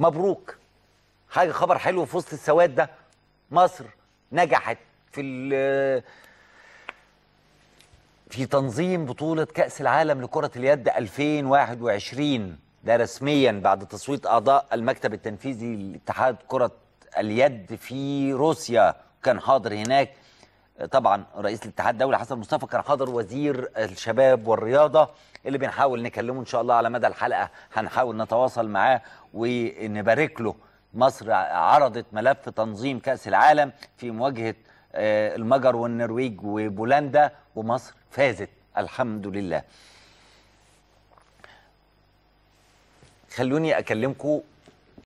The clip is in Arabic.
مبروك حاجه خبر حلو في وسط السواد ده مصر نجحت في في تنظيم بطولة كأس العالم لكرة اليد 2021 ده رسميا بعد تصويت أعضاء المكتب التنفيذي لاتحاد كرة اليد في روسيا كان حاضر هناك طبعا رئيس الاتحاد الدولي حسن مصطفى كان حاضر وزير الشباب والرياضه اللي بنحاول نكلمه ان شاء الله على مدى الحلقه هنحاول نتواصل معاه ونبارك له مصر عرضت ملف تنظيم كاس العالم في مواجهه آه، المجر والنرويج وبولندا ومصر فازت الحمد لله خلوني اكلمكم